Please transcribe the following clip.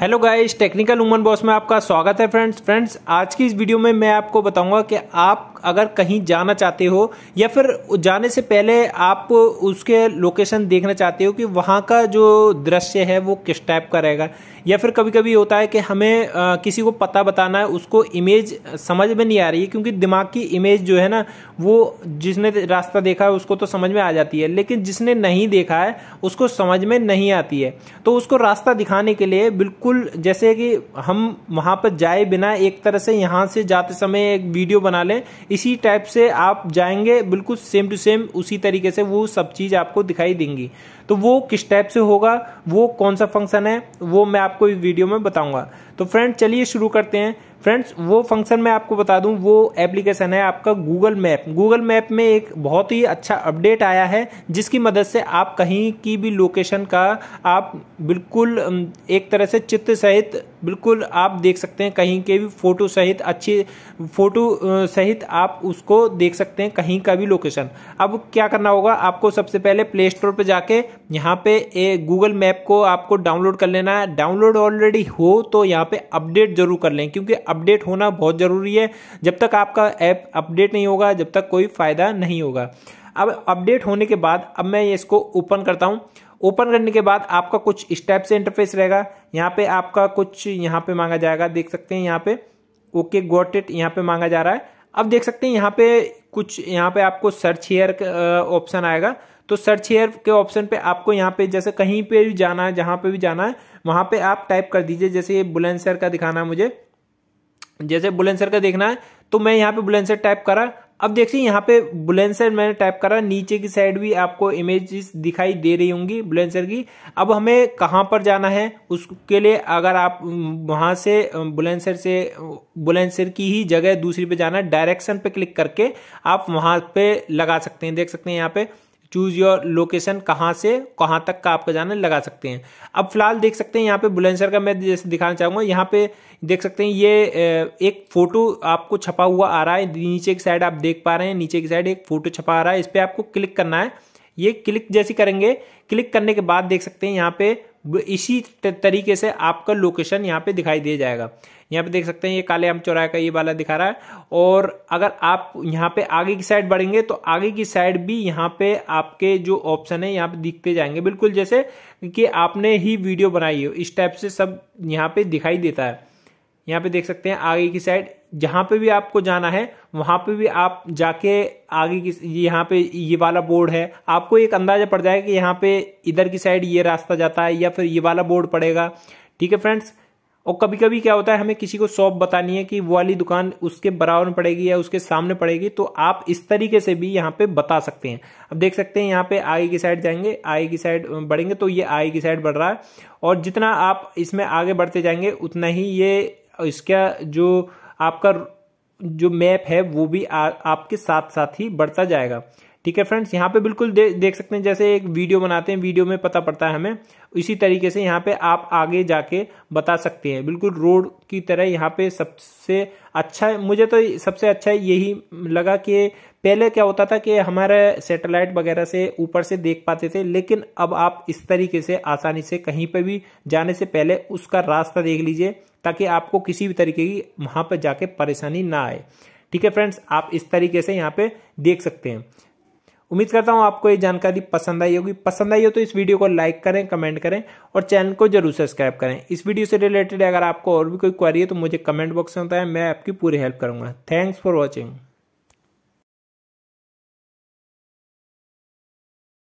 hello guys technical woman boss में आपका स्वागत है फ्रेंड्स फ्रेंड्स आज की इस वीडियो में मैं आपको बताऊंगा कि आप अगर कहीं जाना चाहते हो या फिर जाने से पहले आप उसके लोकेशन देखना चाहते हो कि वहां का जो दृश्य है वो किस टाइप का रहेगा या फिर कभी कभी होता है कि हमें आ, किसी को पता बताना है उसको इमेज समझ में नहीं आ रही है क्योंकि दिमाग की इमेज जो है ना वो जिसने रास्ता देखा है उसको तो समझ में आ जाती है लेकिन जिसने नहीं देखा है उसको समझ में नहीं आती है तो उसको रास्ता दिखाने के लिए बिल्कुल बिल्कुल जैसे कि हम वहां पर जाए बिना एक तरह से यहां से जाते समय एक वीडियो बना लें इसी टाइप से आप जाएंगे बिल्कुल सेम टू सेम उसी तरीके से वो सब चीज़ आपको दिखाई देंगी तो वो किस टाइप से होगा वो कौन सा फंक्शन है वो मैं आपको इस वीडियो में बताऊंगा तो फ्रेंड्स चलिए शुरू करते हैं फ्रेंड्स वो फंक्शन मैं आपको बता दूं वो एप्लीकेशन है आपका गूगल मैप गूगल मैप में एक बहुत ही अच्छा अपडेट आया है जिसकी मदद से आप कहीं की भी लोकेशन का आप बिल्कुल एक तरह से चित्र सहित बिल्कुल आप देख सकते हैं कहीं के भी फ़ोटो सहित अच्छे फ़ोटो सहित आप उसको देख सकते हैं कहीं का भी लोकेशन अब क्या करना होगा आपको सबसे पहले प्ले स्टोर पर जाके यहाँ पे ए गूगल मैप को आपको डाउनलोड कर लेना है डाउनलोड ऑलरेडी हो तो यहाँ पे अपडेट जरूर कर लें क्योंकि अपडेट होना बहुत ज़रूरी है जब तक आपका ऐप अपडेट नहीं होगा जब तक कोई फ़ायदा नहीं होगा अब अपडेट होने के बाद अब मैं इसको ओपन करता हूँ ओपन करने के बाद आपका कुछ स्टेप से इंटरफेस रहेगा यहाँ पे आपका कुछ यहाँ पे मांगा जाएगा देख सकते हैं यहाँ पे ओके गोट इट यहाँ पे मांगा जा रहा है अब देख सकते हैं यहाँ पे कुछ यहाँ पे आपको सर्च हेयर ऑप्शन आएगा तो सर्च हेयर के ऑप्शन पे आपको यहाँ पे जैसे कहीं पे भी जाना है जहाँ पे भी जाना है वहाँ पे आप टाइप कर दीजिए जैसे ये बुलेंसर का दिखाना है मुझे जैसे बुलेंसर का देखना है तो मैं यहाँ पे बुलेंसर टाइप करा अब देखिए यहाँ पे बुलेंसर मैंने टाइप करा नीचे की साइड भी आपको इमेजेस दिखाई दे रही होंगी बुलेंसर की अब हमें कहाँ पर जाना है उसके लिए अगर आप वहाँ से बुलेंसर से बुलेंसर की ही जगह दूसरी पे जाना है डायरेक्शन पे क्लिक करके आप वहाँ पे लगा सकते हैं देख सकते हैं यहाँ पे चूज़ योर लोकेशन कहाँ से कहाँ तक का आपका जाना लगा सकते हैं अब फिलहाल देख सकते हैं यहाँ पे बुलेंसर का मैं जैसे दिखाना चाहूँगा यहाँ पे देख सकते हैं ये एक फ़ोटो आपको छपा हुआ आ रहा है नीचे की साइड आप देख पा रहे हैं नीचे की साइड एक फ़ोटो छपा आ रहा है इस पर आपको क्लिक करना है ये क्लिक जैसे करेंगे क्लिक करने के बाद देख सकते हैं यहाँ पे इसी तरीके से आपका लोकेशन यहाँ पे दिखाई दिया जाएगा यहाँ पे देख सकते हैं ये काले आम चौराहे का ये वाला दिखा रहा है और अगर आप यहाँ पे आगे की साइड बढ़ेंगे तो आगे की साइड भी यहाँ पे आपके जो ऑप्शन है यहाँ पे दिखते जाएंगे बिल्कुल जैसे कि आपने ही वीडियो बनाई हो इस टाइप से सब यहाँ पे दिखाई देता है यहाँ पे देख सकते हैं आगे की साइड जहां पे भी आपको जाना है वहां पे भी आप जाके आगे की यहाँ पे ये वाला बोर्ड है आपको एक अंदाजा पड़ जाएगा कि यहाँ पे इधर की साइड ये रास्ता जाता है या फिर ये वाला बोर्ड पड़ेगा ठीक है फ्रेंड्स और कभी कभी क्या होता है हमें किसी को शॉप बतानी है कि वो वाली दुकान उसके बराबर में पड़ेगी या उसके सामने पड़ेगी तो आप इस तरीके से भी यहाँ पे बता सकते हैं अब देख सकते हैं यहाँ पे आगे की साइड जाएंगे आगे की साइड बढ़ेंगे तो ये आगे की साइड बढ़ रहा है और जितना आप इसमें आगे बढ़ते जाएंगे उतना ही ये इसका जो आपका जो मैप है वो भी आ, आपके साथ साथ ही बढ़ता जाएगा ठीक है फ्रेंड्स यहाँ पे बिल्कुल दे, देख सकते हैं जैसे एक वीडियो बनाते हैं वीडियो में पता पड़ता है हमें इसी तरीके से यहाँ पे आप आगे जाके बता सकते हैं बिल्कुल रोड की तरह यहाँ पे सबसे अच्छा मुझे तो सबसे अच्छा यही लगा कि पहले क्या होता था कि हमारे सैटेलाइट वगैरह से ऊपर से देख पाते थे लेकिन अब आप इस तरीके से आसानी से कहीं पर भी जाने से पहले उसका रास्ता देख लीजिए ताकि आपको किसी भी तरीके की वहाँ पर जाके परेशानी ना आए ठीक है फ्रेंड्स आप इस तरीके से यहाँ पे देख सकते हैं उम्मीद करता हूँ आपको ये जानकारी पसंद आई होगी पसंद आई हो तो इस वीडियो को लाइक करें कमेंट करें और चैनल को जरूर सब्सक्राइब करें इस वीडियो से रिलेटेड अगर आपको और भी कोई क्वारी है तो मुझे कमेंट बॉक्स में बताएं मैं आपकी पूरी हेल्प करूँगा थैंक्स फॉर वॉचिंग